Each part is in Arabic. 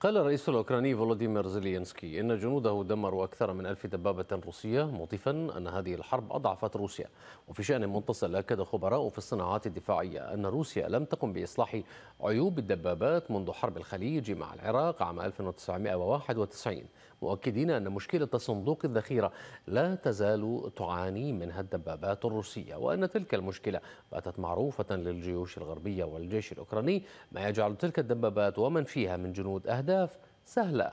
قال الرئيس الأوكراني فولوديمير زيلينسكي إن جنوده دمروا أكثر من ألف دبابة روسية مضيفا أن هذه الحرب أضعفت روسيا وفي شأن منتصل أكد خبراء في الصناعات الدفاعية أن روسيا لم تقم بإصلاح عيوب الدبابات منذ حرب الخليج مع العراق عام 1991 مؤكدين أن مشكلة صندوق الذخيرة لا تزال تعاني منها الدبابات الروسية وأن تلك المشكلة باتت معروفة للجيوش الغربية والجيش الأوكراني ما يجعل تلك الدبابات ومن فيها من جنود أهداف سهلة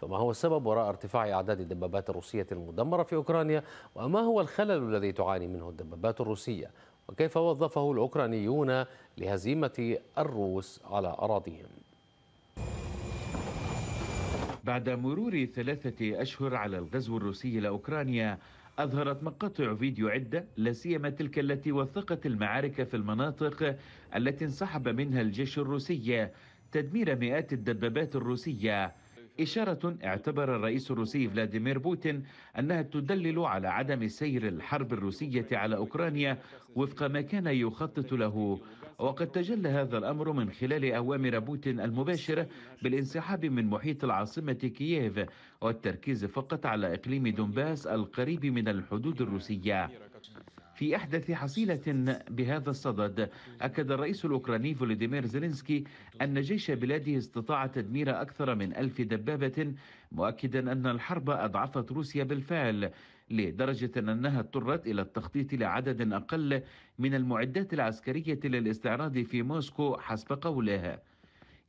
فما هو السبب وراء ارتفاع أعداد الدبابات الروسية المدمرة في أوكرانيا وما هو الخلل الذي تعاني منه الدبابات الروسية وكيف وظفه الأوكرانيون لهزيمة الروس على أراضيهم بعد مرور ثلاثة أشهر على الغزو الروسي لأوكرانيا أظهرت مقاطع فيديو عدة لا سيما تلك التي وثقت المعارك في المناطق التي انسحب منها الجيش الروسي تدمير مئات الدبابات الروسية إشارة اعتبر الرئيس الروسي فلاديمير بوتين أنها تدلل على عدم سير الحرب الروسية على أوكرانيا وفق ما كان يخطط له وقد تجلى هذا الأمر من خلال أوامر بوتين المباشرة بالانسحاب من محيط العاصمة كييف والتركيز فقط على إقليم دونباس القريب من الحدود الروسية في أحدث حصيلة بهذا الصدد أكد الرئيس الأوكراني فولوديمير زيلينسكي أن جيش بلاده استطاع تدمير أكثر من ألف دبابة مؤكدا أن الحرب أضعفت روسيا بالفعل لدرجة أنها اضطرت إلى التخطيط لعدد أقل من المعدات العسكرية للاستعراض في موسكو حسب قوله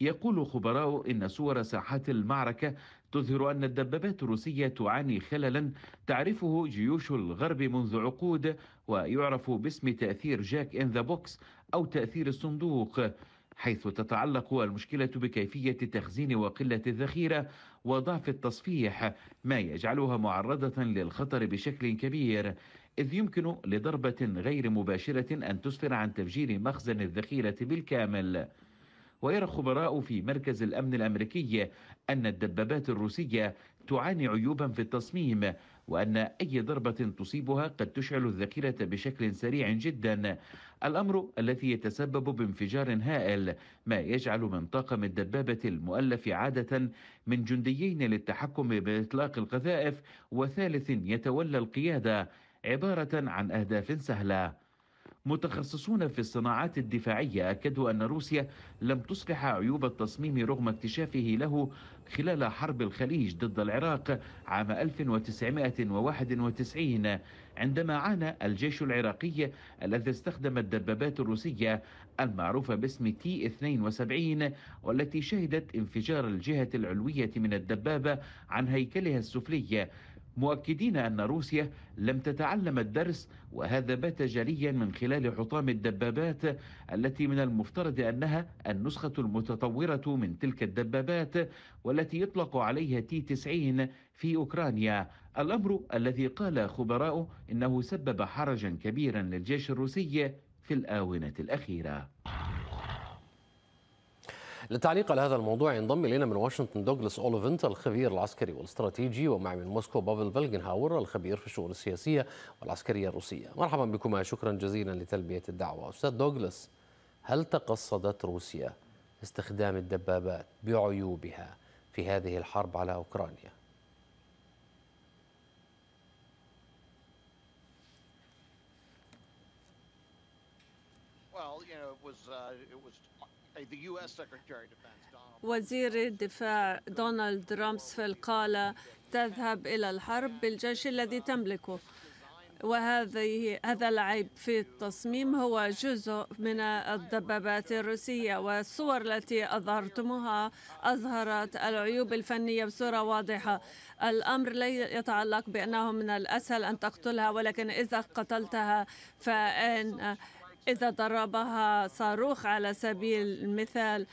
يقول خبراء إن صور ساحات المعركة تظهر أن الدبابات الروسية تعاني خللا تعرفه جيوش الغرب منذ عقود ويعرف باسم تأثير جاك إن ذا بوكس أو تأثير الصندوق حيث تتعلق المشكلة بكيفية تخزين وقلة الذخيرة وضعف التصفيح ما يجعلها معرضة للخطر بشكل كبير إذ يمكن لضربة غير مباشرة أن تسفر عن تفجير مخزن الذخيرة بالكامل ويرى خبراء في مركز الأمن الأمريكي أن الدبابات الروسية تعاني عيوبا في التصميم وأن أي ضربة تصيبها قد تشعل الذخيرة بشكل سريع جدا الأمر الذي يتسبب بانفجار هائل ما يجعل من طاقم الدبابة المؤلف عادة من جنديين للتحكم بإطلاق القذائف وثالث يتولى القيادة عبارة عن أهداف سهلة متخصصون في الصناعات الدفاعية أكدوا أن روسيا لم تصلح عيوب التصميم رغم اكتشافه له خلال حرب الخليج ضد العراق عام 1991 عندما عانى الجيش العراقي الذي استخدم الدبابات الروسية المعروفة باسم تي 72 والتي شهدت انفجار الجهة العلوية من الدبابة عن هيكلها السفلي مؤكدين أن روسيا لم تتعلم الدرس وهذا بات جليا من خلال حطام الدبابات التي من المفترض أنها النسخة المتطورة من تلك الدبابات والتي يطلق عليها تي 90 في أوكرانيا الأمر الذي قال خبراء إنه سبب حرجا كبيرا للجيش الروسي في الآونة الأخيرة للتعليق على هذا الموضوع ينضم الينا من واشنطن دوغلاس اوليفنت الخبير العسكري والاستراتيجي ومعي من موسكو بافل فلجنهاور الخبير في الشؤون السياسيه والعسكريه الروسيه. مرحبا بكما شكرا جزيلا لتلبيه الدعوه. استاذ دوغلاس هل تقصدت روسيا استخدام الدبابات بعيوبها في هذه الحرب على اوكرانيا؟ Well, you know, it was uh, it was وزير الدفاع دونالد رامسفيل قال تذهب إلى الحرب بالجيش الذي تملكه وهذه هذا العيب في التصميم هو جزء من الدبابات الروسية والصور التي أظهرتموها أظهرت العيوب الفنية بصورة واضحة الأمر لا يتعلق بأنه من الأسهل أن تقتلها ولكن إذا قتلتها فإن إذا ضربها صاروخ على سبيل المثال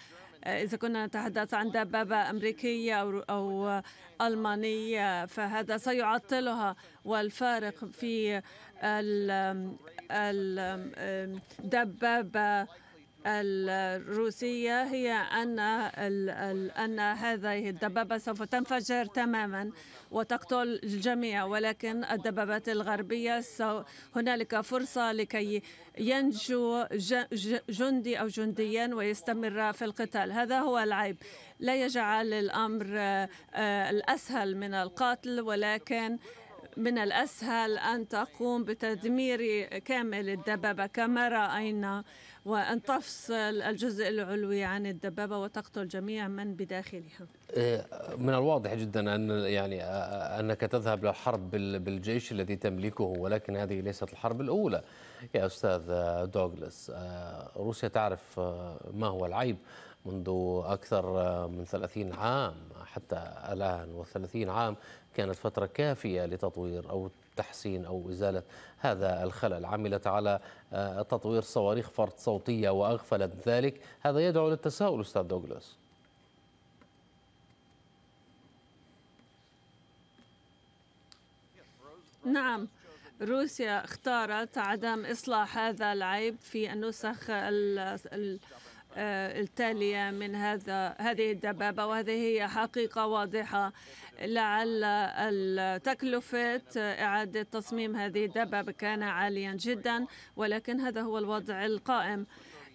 آه، إذا كنا نتحدث عن دبابة أمريكية أو, ألمانية فهذا سيعطلها والفارق في الدبابة الروسية هي أن أن هذه الدبابة سوف تنفجر تماما وتقتل الجميع ولكن الدبابات الغربية هنالك فرصة لكي ينجو جندي أو جنديا ويستمر في القتال هذا هو العيب لا يجعل الأمر آه، الأسهل من القتل ولكن من الأسهل أن تقوم بتدمير كامل الدبابة كما رأينا وأن تفصل الجزء العلوي عن الدبابة وتقتل جميع من بداخلها إيه، من الواضح جدا أن يعني أنك تذهب للحرب بالجيش الذي تملكه ولكن هذه ليست الحرب الأولى يا أستاذ دوغلاس روسيا تعرف ما هو العيب منذ أكثر من 30 عام حتى الآن و30 عام كانت فترة كافية لتطوير أو تحسين أو إزالة هذا الخلل عملت على آه، تطوير صواريخ فرط صوتية وأغفلت ذلك هذا يدعو للتساؤل أستاذ دوغلاس نعم روسيا اختارت عدم إصلاح هذا العيب في النسخ ال آه، التالية من هذا هذه الدبابة وهذه هي حقيقة واضحة لعل التكلفة إعادة تصميم هذه الدبابة كان عاليا جدا ولكن هذا هو الوضع القائم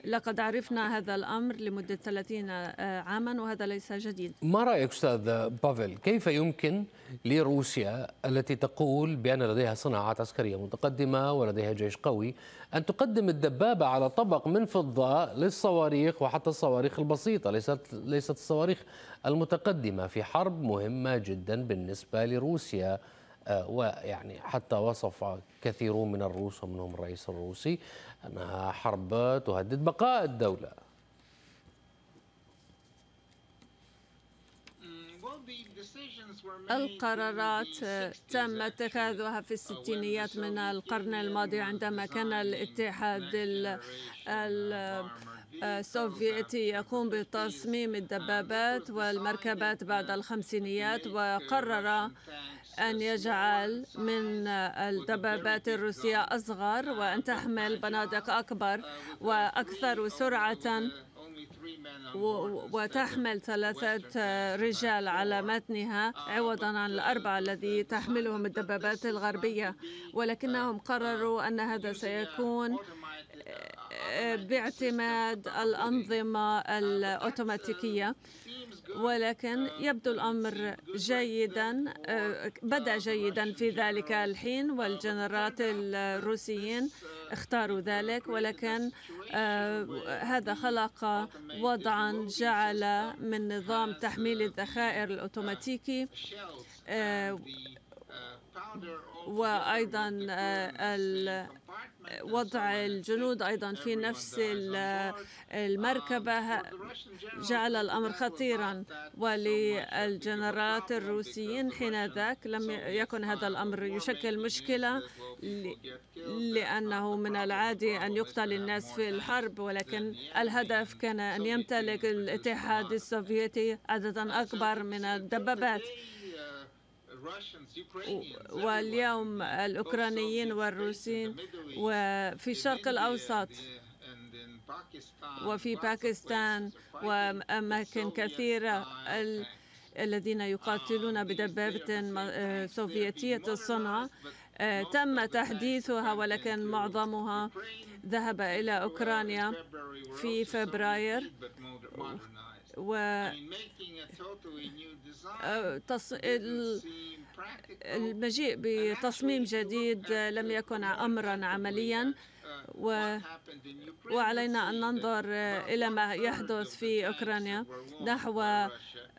لقد عرفنا هذا الأمر لمدة 30 آه، عاما وهذا ليس جديد ما رأيك أستاذ بافل كيف يمكن لروسيا التي تقول بأن لديها صناعات عسكرية متقدمة ولديها جيش قوي أن تقدم الدبابة على طبق من فضة للصواريخ وحتى الصواريخ البسيطة ليست, ليست الصواريخ المتقدمة في حرب مهمة جدا بالنسبة لروسيا آه، ويعني حتى وصف كثيرون من الروس ومنهم الرئيس الروسي أنها حرب تهدد بقاء الدولة القرارات تم اتخاذها في الستينيات من القرن الماضي عندما كان الاتحاد السوفيتي يقوم بتصميم الدبابات والمركبات بعد الخمسينيات وقرر أن يجعل من الدبابات الروسية أصغر وأن تحمل بنادق أكبر وأكثر سرعة وتحمل ثلاثة رجال على متنها عوضا عن الأربعة الذي تحملهم الدبابات الغربية ولكنهم قرروا أن هذا سيكون باعتماد الأنظمة الأوتوماتيكية ولكن يبدو الأمر جيدا بدأ جيدا في ذلك الحين والجنرات الروسيين اختاروا ذلك ولكن آه، هذا خلق وضعا جعل من نظام تحميل الذخائر الأوتوماتيكي آه، وأيضا آه، وضع الجنود أيضا في نفس المركبة جعل الأمر خطيرا وللجنرالات الروسيين حينذاك لم يكن هذا الأمر يشكل مشكلة لأنه من العادي أن يقتل الناس في الحرب ولكن الهدف كان أن يمتلك الاتحاد السوفيتي عددا أكبر من الدبابات واليوم الأوكرانيين والروسيين وفي الشرق الأوسط وفي باكستان وأماكن كثيرة الذين يقاتلون uh, بدبابة آه، سوفيتية الصنع آه، تم تحديثها ولكن معظمها ذهب إلى أوكرانيا في فبراير و المجيء بتصميم جديد لم يكن أمرا عمليا و... وعلينا أن ننظر إلى ما يحدث في أوكرانيا نحو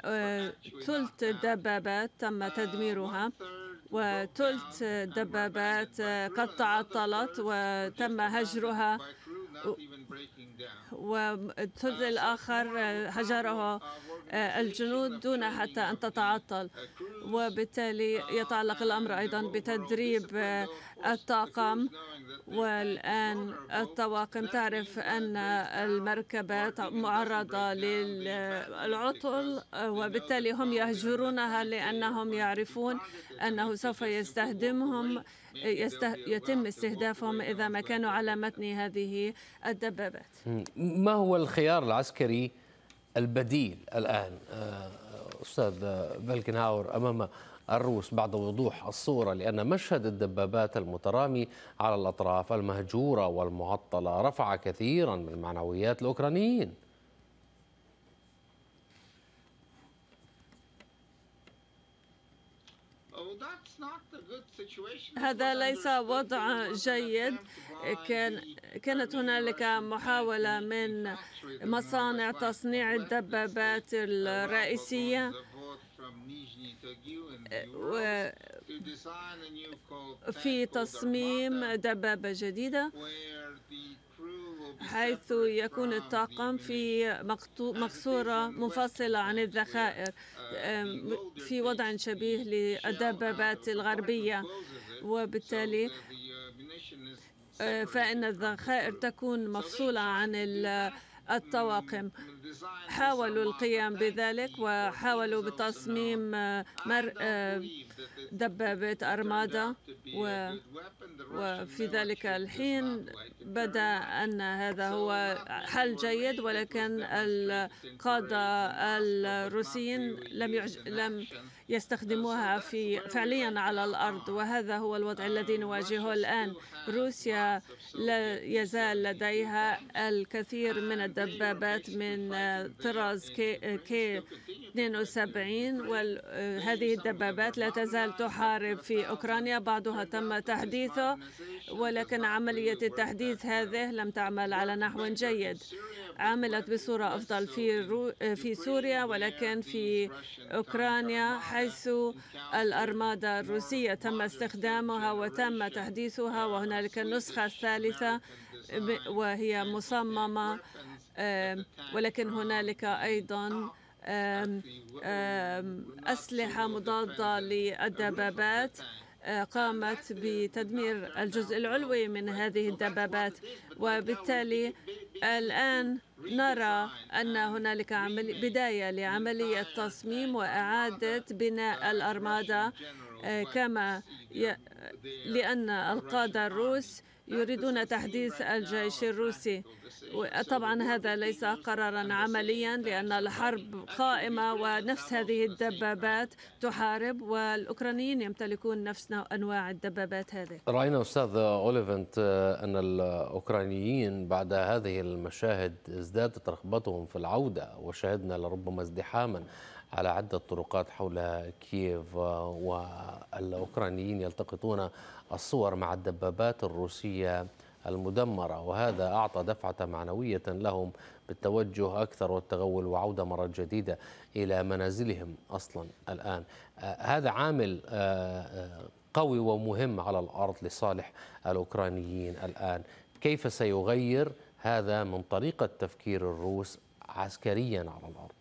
آه، ثلث الدبابات تم تدميرها وثلث الدبابات آه، قد تعطلت وتم هجرها والثلث الآخر آه، هجره الجنود دون حتى أن تتعطل وبالتالي يتعلق الأمر أيضا بتدريب الطاقم والآن الطواقم تعرف أن المركبات معرضة للعطل وبالتالي هم يهجرونها لأنهم يعرفون أنه سوف يستهدمهم يسته... يتم استهدافهم إذا ما كانوا على متن هذه الدبابات ما هو الخيار العسكري البديل الآن آه، أستاذ بلكنهاور أمام الروس بعد وضوح الصورة لأن مشهد الدبابات المترامي على الأطراف المهجورة والمعطلة رفع كثيرا من معنويات الأوكرانيين هذا ليس وضع جيد كان كانت هنالك محاولة من مصانع تصنيع الدبابات الرئيسية في تصميم دبابة جديدة حيث يكون الطاقم في مقصورة منفصلة عن الذخائر في وضع شبيه للدبابات الغربية وبالتالي فإن الذخائر تكون مفصولة عن الطواقم حاولوا القيام بذلك وحاولوا بتصميم دبابة أرمادا و وفي ذلك الحين بدا أن هذا هو حل جيد ولكن القادة الروسيين لم يعج... لم يستخدموها في فعليا على الأرض وهذا هو الوضع الذي نواجهه الآن روسيا لا يزال لديها الكثير من الدبابات من طراز كي, كي 72 وهذه آه، الدبابات لا تزال تحارب في أوكرانيا بعضها تم تحديثه ولكن عملية التحديث هذه لم تعمل على نحو جيد عملت بصورة أفضل في, رو... آه، في سوريا ولكن في أوكرانيا حيث الأرمادة الروسية تم استخدامها وتم تحديثها وهنالك النسخة الثالثة وهي مصممة آه، ولكن هنالك أيضا أسلحة مضادة للدبابات آه، قامت بتدمير الجزء العلوي من هذه الدبابات وبالتالي الآن نرى أن هنالك بداية لعملية تصميم وإعادة بناء الأرمادة آه، كما ي... لأن القادة الروس يريدون تحديث الجيش الروسي طبعا هذا ليس قرارا عمليا لأن الحرب قائمة ونفس هذه الدبابات تحارب والأوكرانيين يمتلكون نفس أنواع الدبابات هذه رأينا أستاذ أوليفنت آه، أن الأوكرانيين بعد هذه المشاهد ازدادت رغبتهم في العودة وشاهدنا لربما ازدحاما على عدة طرقات حول كييف آه، والأوكرانيين يلتقطون الصور مع الدبابات الروسية المدمرة وهذا أعطى دفعة معنوية لهم بالتوجه أكثر والتغول وعودة مرة جديدة إلى منازلهم أصلا الآن آه، هذا عامل آه، آه، قوي ومهم على الأرض لصالح الأوكرانيين الآن كيف سيغير هذا من طريقة تفكير الروس عسكريا على الأرض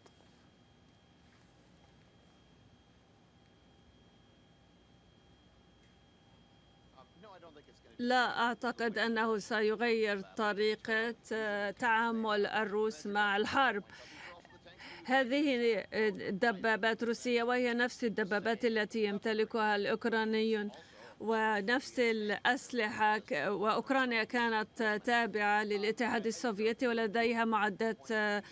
لا أعتقد أنه سيغير طريقة آه، تعامل الروس مع الحرب هذه آه، دبابات روسية وهي نفس الدبابات التي يمتلكها الأوكرانيون ونفس الأسلحة وأوكرانيا كانت تابعة للاتحاد السوفيتي ولديها معدات آه،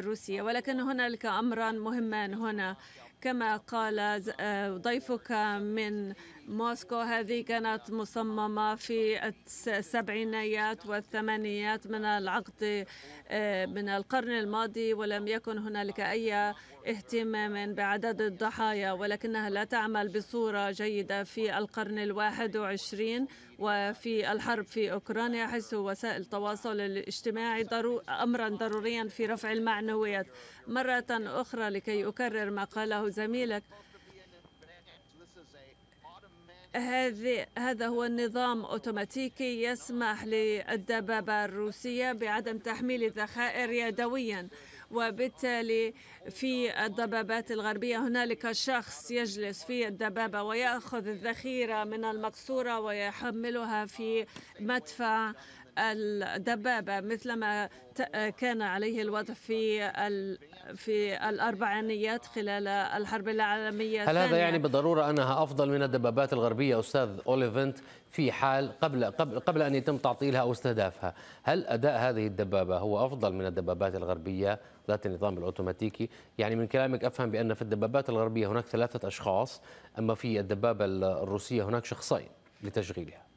روسية ولكن هنالك أمران مهمان هنا كما قال ضيفك من موسكو هذه كانت مصممة في السبعينيات والثمانيات من العقد آه، من القرن الماضي ولم يكن هنالك أي اهتمام بعدد الضحايا ولكنها لا تعمل بصورة جيدة في القرن الواحد وعشرين وفي الحرب في أوكرانيا حيث وسائل التواصل الاجتماعي ضرو أمرا ضروريا في رفع المعنويات مرة أخرى لكي أكرر ما قاله زميلك هذا هو النظام اوتوماتيكي يسمح للدبابه الروسيه بعدم تحميل الذخائر يدويا وبالتالي في الدبابات الغربيه هنالك شخص يجلس في الدبابه وياخذ الذخيره من المقصوره ويحملها في مدفع الدبابه مثلما كان عليه الوضع في في الأربعينيات خلال الحرب العالمية هل هذا يعني بالضرورة أنها أفضل من الدبابات الغربية أستاذ أوليفنت في حال قبل, قبل, قبل أن يتم تعطيلها أو استهدافها هل أداء هذه الدبابة هو أفضل من الدبابات الغربية ذات النظام الأوتوماتيكي يعني من كلامك أفهم بأن في الدبابات الغربية هناك ثلاثة أشخاص أما في الدبابة الروسية هناك شخصين لتشغيلها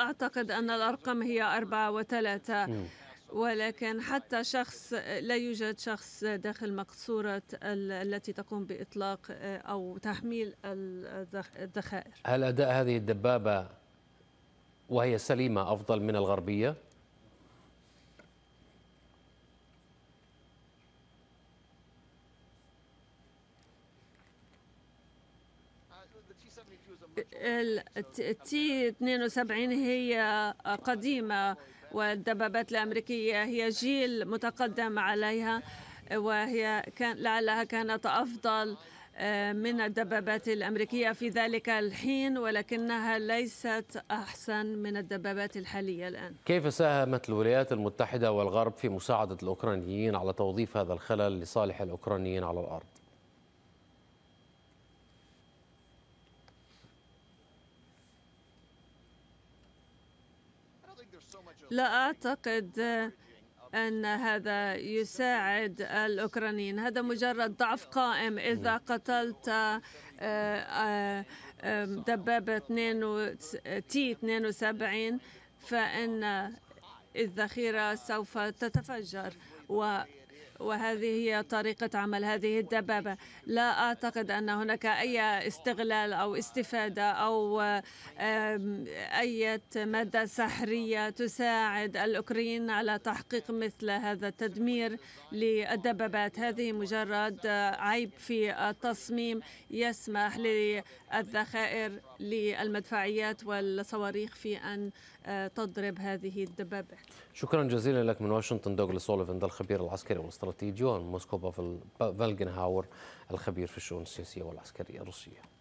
أعتقد أن الأرقام هي أربعة وثلاثة نعم. ولكن حتى شخص لا يوجد شخص داخل مقصورة التي تقوم بإطلاق أو تحميل الذخائر هل أداء هذه الدبابة وهي سليمة أفضل من الغربية؟ تي 72 هي قديمة والدبابات الأمريكية هي جيل متقدم عليها وهي كان لعلها كانت أفضل آه، من الدبابات الأمريكية في ذلك الحين ولكنها ليست أحسن من الدبابات الحالية الآن كيف ساهمت الولايات المتحدة والغرب في مساعدة الأوكرانيين على توظيف هذا الخلل لصالح الأوكرانيين على الأرض؟ لا أعتقد أن هذا يساعد الأوكرانيين هذا مجرد ضعف قائم إذا نعم. قتلت آه، آه، دبابة تي 72 فإن الذخيرة سوف تتفجر و وهذه هي طريقة عمل هذه الدبابة لا أعتقد أن هناك أي استغلال أو استفادة أو أي مادة سحرية تساعد الأوكرين على تحقيق مثل هذا التدمير للدبابات هذه مجرد عيب في التصميم يسمح للذخائر للمدفعيات والصواريخ في أن آه، تضرب هذه الدبابات شكرا جزيلا لك من واشنطن دوغلاس سوليفان الخبير العسكري والاستراتيجي ومن موسكو بافل فالجنهاور الخبير في الشؤون السياسية والعسكرية الروسية